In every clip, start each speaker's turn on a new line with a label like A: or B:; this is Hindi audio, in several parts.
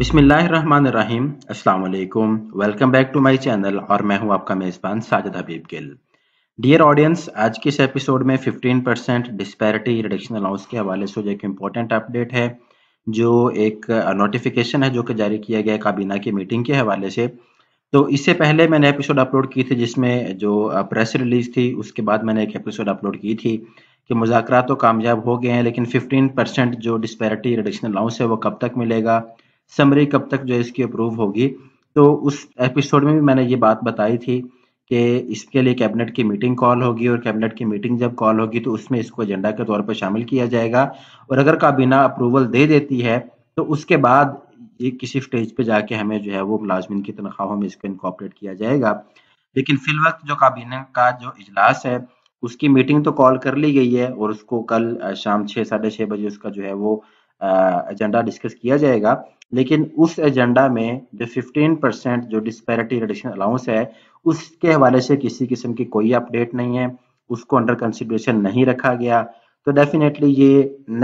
A: बिसमीम अल्लाम welcome back to my channel और मैं हूं आपका मेज़बान साजिद हबीब गिल डियर ऑडियंस आज के इस एपिसोड में 15 परसेंट डिस्पैरिटी रिडक्शन अलाउंस के हवाले से जो एक इम्पोर्टेंट अपडेट है जो एक नोटिफिकेशन है जो कि जारी किया गया काबीना की मीटिंग के हवाले से तो इससे पहले मैंने एपिसोड अपलोड की थी जिसमें जो प्रेस रिलीज थी उसके बाद मैंने एक एपिसोड अपलोड की थी कि मुजाकर तो कामयाब हो गए हैं लेकिन 15 परसेंट जो डिस्पैरिटी रिडक्शन अलाउंस है वो कब तक मिलेगा समरी कब तक जो है इसकी अप्रूव होगी तो उस एपिसोड में भी मैंने ये बात बताई थी कि इसके लिए कैबिनेट की मीटिंग कॉल होगी और कैबिनेट की मीटिंग जब कॉल होगी तो उसमें इसको एजेंडा के तौर पर शामिल किया जाएगा और अगर काबीना अप्रूवल दे देती है तो उसके बाद ये किसी स्टेज पे जाके हमें जो है वो मुलाजमिन की तनख्वाहों में इसको इनकॉपरेट किया जाएगा लेकिन फिल वक्त जो काबीना का जो इजलास है उसकी मीटिंग तो कॉल कर ली गई है और उसको कल शाम छः साढ़े छः बजे उसका जो है वो एजेंडा डिस्कस किया जाएगा लेकिन उस एजेंडा में जो 15 परसेंट जो डिस्पेरिटी रिडक्शन अलाउंस है उसके हवाले से किसी किस्म की कोई अपडेट नहीं है उसको अंडर कंसिडरेशन नहीं रखा गया तो डेफिनेटली ये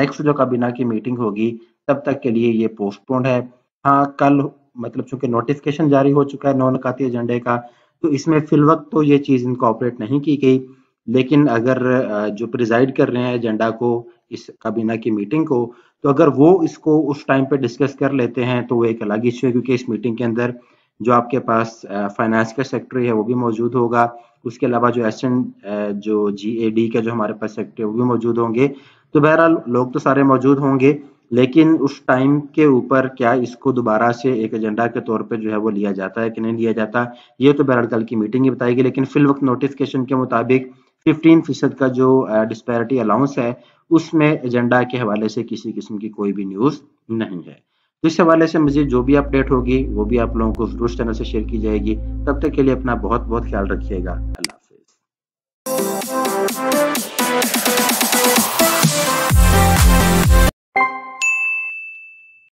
A: नेक्स्ट जो काबीना की मीटिंग होगी तब तक के लिए ये पोस्टपोन है हाँ कल मतलब चूंकि नोटिफिकेशन जारी हो चुका है नॉन नकाती एजेंडे का तो इसमें फिल वक्त तो ये चीज़ इनकॉपरेट नहीं की गई लेकिन अगर जो प्रिजाइड कर रहे हैं एजेंडा को इस काबीना की मीटिंग को तो अगर वो इसको उस टाइम पे डिस्कस कर लेते हैं तो वो एक अलग इश्यू है क्योंकि इस मीटिंग के अंदर जो आपके पास फाइनेंस का सेक्रेटरी है वो भी मौजूद होगा उसके अलावा जो एस जो जी का जो हमारे पास सेक्रेटरी वो भी मौजूद होंगे तो बहरहाल लोग तो सारे मौजूद होंगे लेकिन उस टाइम के ऊपर क्या इसको दोबारा से एक एजेंडा के तौर पे जो है वो लिया जाता है कि नहीं लिया जाता ये तो बहरहाल कल की मीटिंग ही बताएगी लेकिन फिल वक्त नोटिफिकेशन के मुताबिक फिफ्टीन फीसद का जो डिस्पैरिटी अलाउंस है उसमें एजेंडा के हवाले से किसी किस्म की कोई भी न्यूज़ नहीं है तो इस हवाले से मजीद जो भी अपडेट होगी वो भी आप लोगों को जरूर चैनल से शेयर की जाएगी तब तक के लिए अपना बहुत बहुत ख्याल रखिएगा अल्लाह